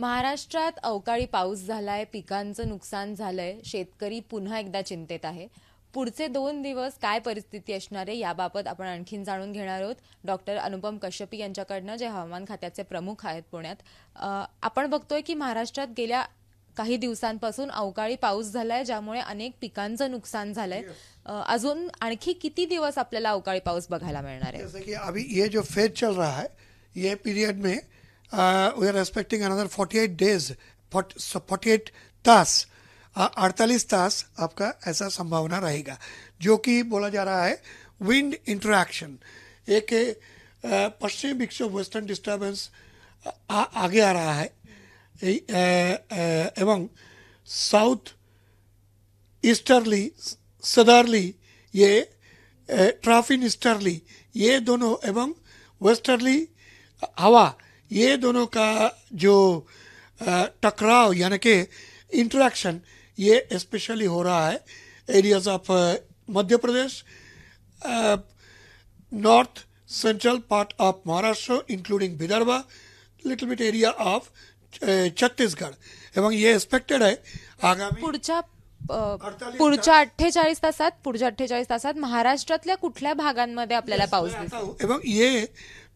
महाराष्ट्रात अवकाळी पाऊस झालाय पिकांचं नुकसान झालंय शेतकरी पुन्हा एकदा चिंतेत आहे पुढचे दोन दिवस काय परिस्थिती असणार आहे याबाबत आपण आणखीन जाणून घेणार आहोत डॉक्टर अनुपम कश्यपी यांच्याकडनं जे हवामान खात्याचे प्रमुख आहेत पुण्यात आपण बघतोय की महाराष्ट्रात गेल्या काही दिवसांपासून अवकाळी पाऊस झालाय ज्यामुळे अनेक पिकांचं नुकसान झालंय अजून आणखी किती दिवस आपल्याला अवकाळी पाऊस बघायला मिळणार आहे जसं की अभी ये जो फेज चल रहा है ये पीरियड में Uh, we are expecting another 48 days, 48 Tas uh, अड़तालीस तास आपका ऐसा संभावना रहेगा जो कि बोला जा रहा है विंड इंटरेक्शन एक uh, पश्चिम विक्षोभ वेस्टर्न डिस्टर्बेंस आगे आ रहा है एवं साउथ ईस्टर्ली सदरली ये ट्राफिन ईस्टर्ली ये दोनों एवं वेस्टर्ली हवा ये दोनों का जो टकराव यानी कि इंट्रैक्शन ये स्पेशली हो रहा है areas of Madhya Pradesh north central part of Maharashtra including Vidarbha little bit area of Chhattisgarh एवं ये एक्सपेक्टेड है आगामी पुढच्या पुढच्या अठ्ठेचाळीस तासात पुढच्या अठ्ठेचाळीस तासात महाराष्ट्रातल्या कुठल्या भागांमध्ये आपल्याला पाऊस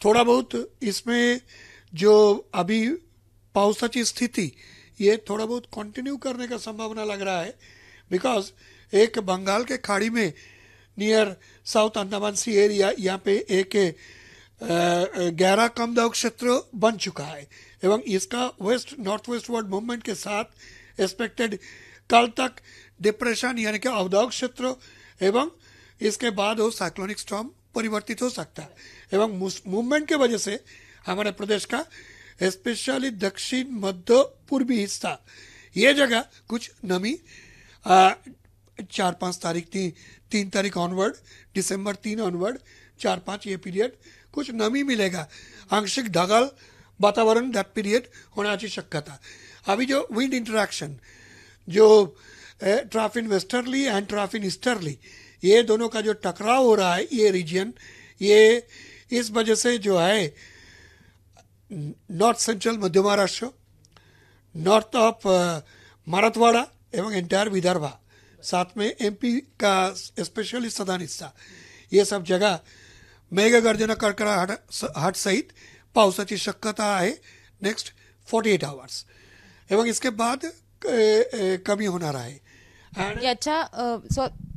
थोडा बहुत इसमें जो अभी पावसाची स्थिति ये थोड़ा बहुत कंटिन्यू करने का संभावना लग रहा है बिकॉज एक बंगाल के खाड़ी में near south Andaman sea area यहाँ पे एक गहरा कम दाव क्षेत्र बन चुका है एवं इसका west north westward movement के साथ एक्सपेक्टेड कल तक डिप्रेशन यानी कि अवदाव क्षेत्र एवं इसके बाद वो साइक्लोनिक स्टॉम परिवर्तित हो सकता है एवं मूवमेंट के वजह से हमारे प्रदेश का स्पेशली दक्षिण मध्य पूर्वी हिस्सा ये जगह कुछ नमी आ, चार पाँच तारीख थी तीन तारीख ऑनवर्ड दिसंबर तीन ऑनवर्ड चार पाँच ये पीरियड कुछ नमी मिलेगा आंशिक ढगल वातावरण दैट पीरियड होना की शक्यता अभी जो विंड इंट्रैक्शन जो trough in westerly and trough in easterly ये दोनों का जो टकराव हो रहा है ये रीजन ये इस वजह से जो है north central Madhya Maharashtra north of Marathwada एवं एंटायर विदर्भा साथ में एमपी का स्पेशली सदन हिस्सा ये सब जगह मेघगर्जना हट सहित पावसाची शक्यता आहे नेक्स्ट फोर्टी एट आवर्स एवं इसके बाद कमी होणार आहे याच्या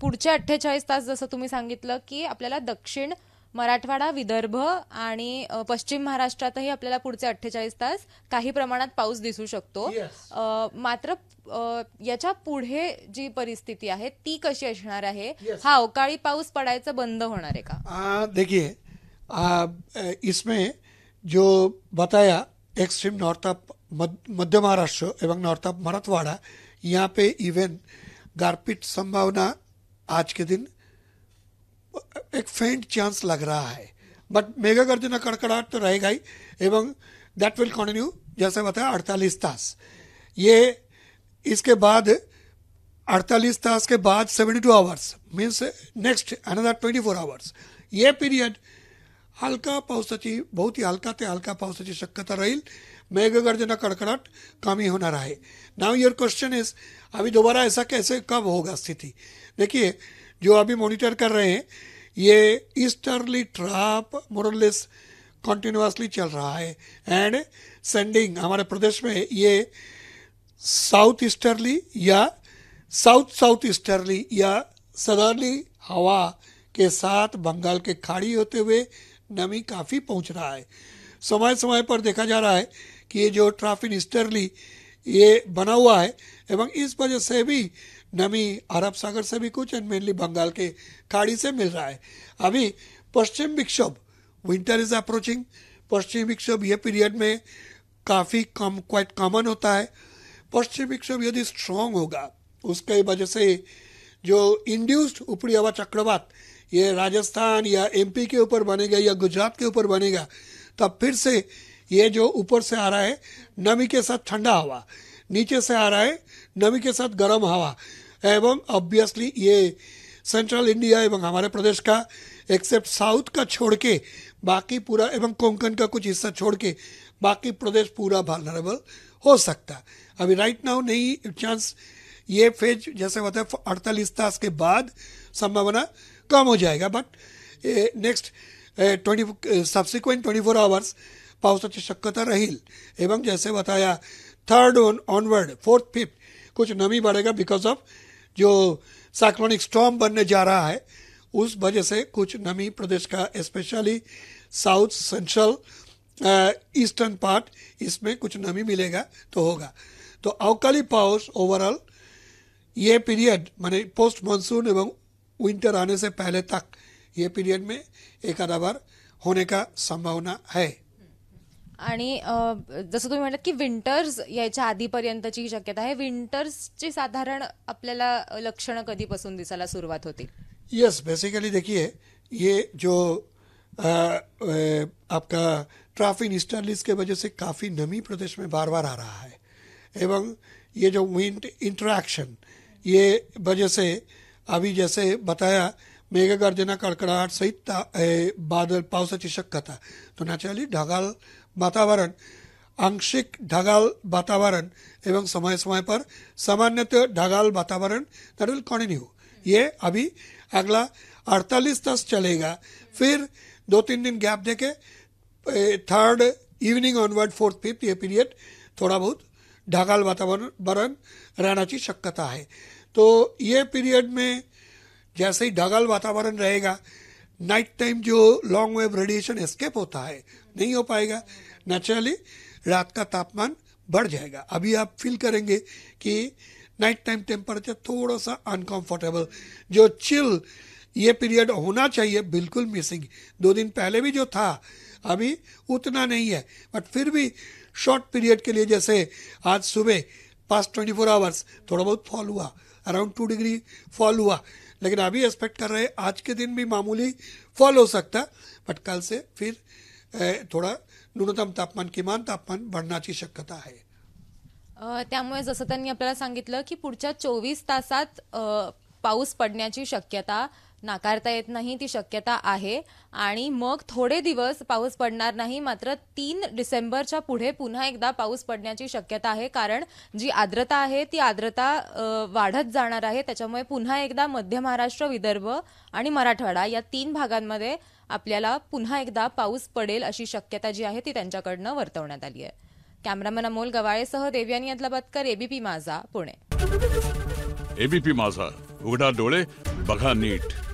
पुढच्या अठ्ठेचाळीस तास जसं तुम्ही सांगितलं की आपल्याला दक्षिण मराठवाडा विदर्भ आणि पश्चिम महाराष्ट्रातही आपल्याला पुढचे अठ्ठेचाळीस तास काही प्रमाणात पाऊस दिसू शकतो yes. मात्र याच्या पुढे जी परिस्थिती आहे ती कशी असणार आहे yes. हा अवकाळी पाऊस पडायचं बंद होणार आहे का देखिए इसमें जो बताया extreme north of Madhya Maharashtra एवं नॉर्थ ऑफ मराठवाड़ा यहाँ पे इवन गारपीट संभावना आज के दिन एक फेंट चांस लग रहा है बट मेगा गर्जना कड़कड़ाहट तो रहेगा ही एवं दैट विल कंटिन्यू जैसे बताया अड़तालीस तास ये इसके बाद अड़तालीस तास के बाद seventy two hours means next another twenty four hours ये पीरियड हल्का पावसाची बहुत ही हलका ते हलका पावसाची शक्यता राहील मेघगर्जना कड़कड़ाहट कमी होना है नाउ योर क्वेश्चन इज अभी दोबारा ऐसा कैसे कब होगा स्थिति देखिए जो अभी मॉनिटर कर रहे हैं ये ईस्टर्ली ट्राप मोरलेस कंटिन्यूसली चल रहा है एंड सेंडिंग हमारे प्रदेश में ये साउथ ईस्टर्ली या साउथ साउथ ईस्टर्ली या सदर्ली हवा के साथ बंगाल के खाड़ी होते हुए नमी काफ़ी पहुंच रहा है समय समय पर देखा जा रहा है कि ये जो ट्राफिन ईस्टर्ली ये बना हुआ है एवं इस वजह से भी नमी अरब सागर से भी कुछ एंड मेनली बंगाल के खाड़ी से मिल रहा है अभी पश्चिम विक्षोभ विंटर इज अप्रोचिंग पश्चिम विक्षोभ यह पीरियड में काफ़ी कम क्वाइट कॉमन होता है पश्चिम विक्षोभ यदि स्ट्रांग होगा उसके वजह से जो इंड्यूस्ड ऊपरी हवा चक्रवात ये राजस्थान या एमपी के ऊपर बनेगा या गुजरात के ऊपर बनेगा तब फिर से ये जो ऊपर से आ रहा है नमी के साथ ठंडा हवा नीचे से आ रहा है नमी के साथ गर्म हवा एवं ऑब्वियसली ये सेंट्रल इंडिया एवं हमारे प्रदेश का एक्सेप्ट साउथ का छोड़ के बाकी पूरा एवं कोंकण का कुछ हिस्सा छोड़ के बाकी प्रदेश पूरा भारनरेबल हो सकता अभी राइट नाउ नहीं चांस ये फेज जैसे होता है अड़तालीस तास के बाद संभावना कम हो जाएगा but next twenty subsequent twenty four hours पावसाची शक्यता राहील एवं जैसे बताया third on onward fourth fifth कुछ नमी बढ़ेगा बिकॉज ऑफ जो साइक्लोनिक स्टॉम बनने जा रहा है उस वजह से कुछ नमी प्रदेश का specially south central eastern part इसमें कुछ नमी मिलेगा तो होगा तो अवकाली पाउस ओवरऑल ये पीरियड माने पोस्ट मानसून एवं विंटर आने से पहले तक ये पीरियड में एक आधा बार होने का संभावना है आणि जसं तुम्ही म्हटलं की विंटर्स यायच्या आधीपर्यंतची शक्यता आहे विंटर्सची साधारण आपल्याला लक्षणं कधीपासून दिसायला सुरुवात होती यस बेसिकली देखिए ये जो आ, आपका ट्राफिन ईस्टर्नलिस के वजह से काफ़ी नमी प्रदेश में बार बार आ रहा है एवं ये जो विंट इंट्रैक्शन ये वजह से अभी जैसे बताया मेघगर्जना कडकडाट सहित बादल पावस की शक्यता तो नैचरली ढगाल वातावरण आंशिक ढगाल वातावरण एवं समय समय पर सामान्यतः ढगाल वातावरण दैट विल कंटिन्यू ये अभी अगला 48 तक चलेगा फिर दो तीन दिन गैप देके third evening onward fourth fifth ये पीरियड थोड़ा बहुत ढगाल वातावरण रहना की शक्यता है तो ये पीरियड में जैसे ही ढगल वातावरण रहेगा नाइट टाइम जो लॉन्ग वेव रेडिएशन एस्केप होता है नहीं हो पाएगा नेचुरली रात का तापमान बढ़ जाएगा अभी आप फील करेंगे कि नाइट टाइम टेम्परेचर थोड़ा सा अनकंफर्टेबल जो चिल ये पीरियड होना चाहिए बिल्कुल मिसिंग दो दिन पहले भी जो था अभी उतना नहीं है बट फिर भी शॉर्ट पीरियड के लिए जैसे आज सुबह पास्ट ट्वेंटी फोर आवर्स थोड़ा बहुत फॉल हुआ अराउंड टू डिग्री फॉल हुआ लेकिन अभी एक्सपेक्ट कर रहे आज के दिन भी मामूली फॉल हो सकता बट कल से फिर थोड़ा न्यूनतम तापमान किमान तापमान बढ़ण्याची शक्यता आहे त्यामुळे जसं त्यांनी आपल्याला सांगितलं की पुढच्या चोवीस तासात पाऊस पडण्याची शक्यता नाकारता येत नाही ती शक्यता आहे आणि मग थोडे दिवस पाऊस पडणार नाही मात्र तीन डिसेंबरच्या पुढे पुन्हा एकदा पाऊस पडण्याची शक्यता आहे कारण जी आर्द्रता आहे ती आर्द्रता वाढत जाणार आहे त्याच्यामुळे पुन्हा एकदा मध्य महाराष्ट्र विदर्भ आणि मराठवाडा या तीन भागांमध्ये आपल्याला पुन्हा एकदा पाऊस पडेल अशी शक्यता जी आहे ती त्यांच्याकडनं वर्तवण्यात आली आहे कॅमेरामन अमोल गवाळेसह देवयानी अदलाबादकर एबीपी माझा पुणे एबीपी माझा उघडा डोळे बघा नीट